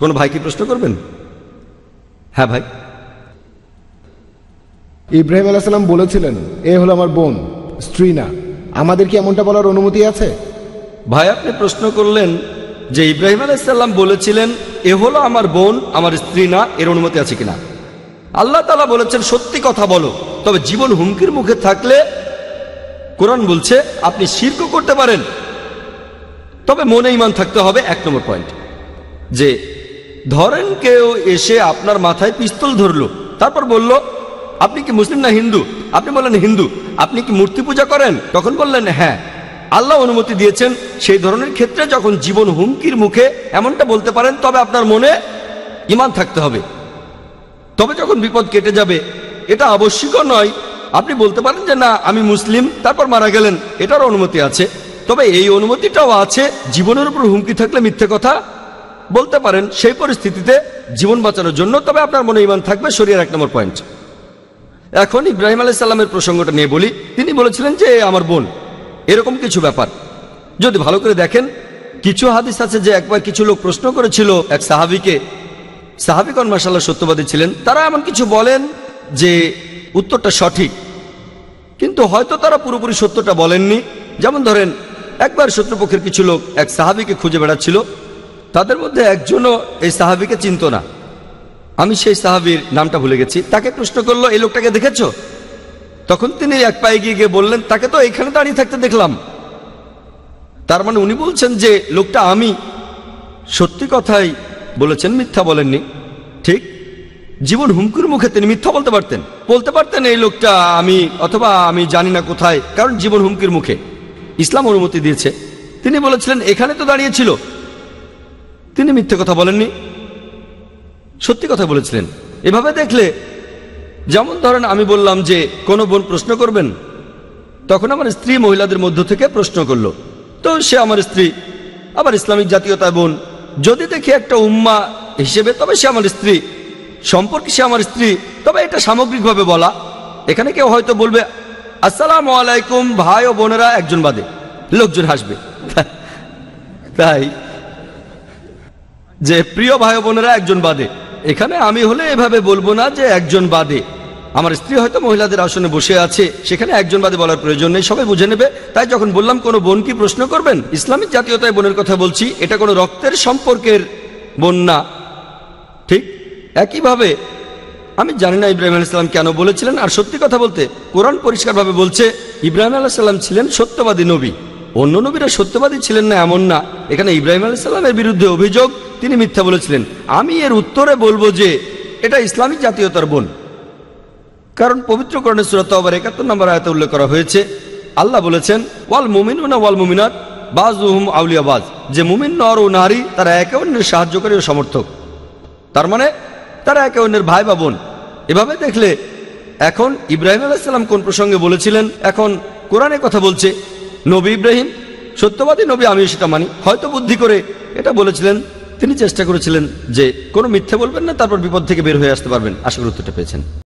কোন কি প্রশ্ন করবেন হ্যাঁ ভাই ইব্রাহিম আলাইসাল্লাম বলেছিলেন এ হলো আমার বোন স্ত্রী না আমাদের কি এমনটা বলার অনুমতি আছে ভাই আপনি প্রশ্ন করলেন যে ইব্রাহিম আলাইসাল্লাম বলেছিলেন এ হলো আমার বোন আমার স্ত্রী না এর অনুমতি আছে কিনা আল্লাহ তালা বলেছেন সত্যি কথা বলো তবে জীবন হুমকির মুখে থাকলে কোরআন বলছে আপনি শির্ক করতে পারেন তবে মনে ইমান থাকতে হবে এক নম্বর পয়েন্ট যে ধরেন কেউ এসে আপনার মাথায় পিস্তল ধরলো তারপর বলল আপনি কি মুসলিম না হিন্দু আপনি বললেন হিন্দু আপনি কি মূর্তি পূজা করেন তখন বললেন হ্যাঁ আল্লাহ অনুমতি দিয়েছেন সেই ধরনের ক্ষেত্রে যখন জীবন হুমকির মুখে এমনটা বলতে পারেন তবে আপনার মনে ইমান থাকতে হবে তবে যখন বিপদ কেটে যাবে এটা আবশ্যিকও নয় আপনি বলতে পারেন যে না আমি মুসলিম তারপর মারা গেলেন এটার অনুমতি আছে তবে এই অনুমতিটাও আছে জীবনের উপর হুমকি থাকলে মিথ্যে কথা বলতে পারেন সেই পরিস্থিতিতে জীবন বাঁচানোর জন্য তবে আপনার মনে ইমান থাকবে শরীরের এক নম্বর পয়েন্ট এখন ইব্রাহিম সাল্লামের প্রসঙ্গটা নিয়ে বলি তিনি বলেছিলেন যে আমার বোন এরকম কিছু ব্যাপার যদি ভালো করে দেখেন কিছু হাদিস আছে যে একবার কিছু লোক প্রশ্ন করেছিল এক সাহাবিকে সাহাবিকন মার্শাল সত্যবাদী ছিলেন তারা এমন কিছু বলেন যে উত্তরটা সঠিক কিন্তু হয়তো তারা পুরোপুরি সত্যটা বলেননি যেমন ধরেন একবার শত্রুপক্ষের কিছু লোক এক সাহাবিকে খুঁজে বেড়াচ্ছিল তাদের মধ্যে একজনও এই সাহাবিকে চিনত না আমি সেই সাহাবির নামটা ভুলে গেছি তাকে প্রশ্ন করলো এই লোকটাকে দেখেছ তখন তিনি এক পায়ে গিয়ে গিয়ে বললেন তাকে তো এখানে দাঁড়িয়ে থাকতে দেখলাম তার মানে উনি বলছেন যে লোকটা আমি সত্যি কথাই বলেছেন মিথ্যা বলেননি ঠিক জীবন হুমকির মুখে তিনি মিথ্যা বলতে পারতেন বলতে পারতেন এই লোকটা আমি অথবা আমি জানি না কোথায় কারণ জীবন হুমকির মুখে ইসলাম অনুমতি দিয়েছে তিনি বলেছিলেন এখানে তো দাঁড়িয়েছিল তিনি মিথ্যে কথা বলেননি সত্যি কথা বলেছিলেন এভাবে দেখলে যেমন ধরেন আমি বললাম যে কোনো বোন প্রশ্ন করবেন তখন আমার স্ত্রী মহিলাদের মধ্য থেকে প্রশ্ন করলো তো সে আমার স্ত্রী আবার ইসলামিক জাতীয়তা বোন যদি দেখি একটা উম্মা হিসেবে তবে সে আমার স্ত্রী সম্পর্কে সে আমার স্ত্রী তবে এটা সামগ্রিকভাবে বলা এখানে কেউ হয়তো বলবে আসসালাম আলাইকুম ভাই ও বোনেরা একজন বাদে লোকজন হাসবে তাই যে প্রিয় ভাই বোনেরা একজন বাদে এখানে আমি হলে এভাবে বলবো না যে একজন বাদে আমার স্ত্রী হয়তো মহিলাদের আসনে বসে আছে সেখানে একজন বাদে বলার প্রয়োজন নেই সবাই বুঝে নেবে তাই যখন বললাম কোনো বোন কি প্রশ্ন করবেন ইসলামিক জাতীয়তায় বোনের কথা বলছি এটা কোনো রক্তের সম্পর্কের বোন না ঠিক একইভাবে আমি জানি না ইব্রাহিম আলাইসাল্লাম কেন বলেছিলেন আর সত্যি কথা বলতে কোরআন পরিষ্কারভাবে বলছে ইব্রাহিম সাল্লাম ছিলেন সত্যবাদী নবী অন্য নবীরা সত্যবাদী ছিলেন না এমন না এখানে ইব্রাহিম আলাইসাল্লামের বিরুদ্ধে অভিযোগ তিনি মিথ্যা বলেছিলেন আমি এর উত্তরে বলবো যে এটা ইসলামিক জাতীয়তার বোন কারণ পবিত্রকরণের সুরত আবার একাত্তর নম্বর আয়তে উল্লেখ করা হয়েছে আল্লাহ বলেছেন ওয়াল মুমিন না ওয়াল মুমিনাত বাজুহুম আউলিয়াবাজ যে মুমিন নর ও নারী তারা একে অন্যের সাহায্যকারী ও সমর্থক তার মানে তারা একে অন্যের ভাই বা বোন এভাবে দেখলে এখন ইব্রাহিম আলাইসাল্লাম কোন প্রসঙ্গে বলেছিলেন এখন কোরআনে কথা বলছে নবী ইব্রাহিম সত্যবাদী নবী আমি সেটা মানি হয়তো বুদ্ধি করে এটা বলেছিলেন তিনি চেষ্টা করেছিলেন যে কোনো মিথ্যে বলবেন না তারপর বিপদ থেকে বের হয়ে আসতে পারবেন আশা গুরুত্বটা উত্তরটা পেয়েছেন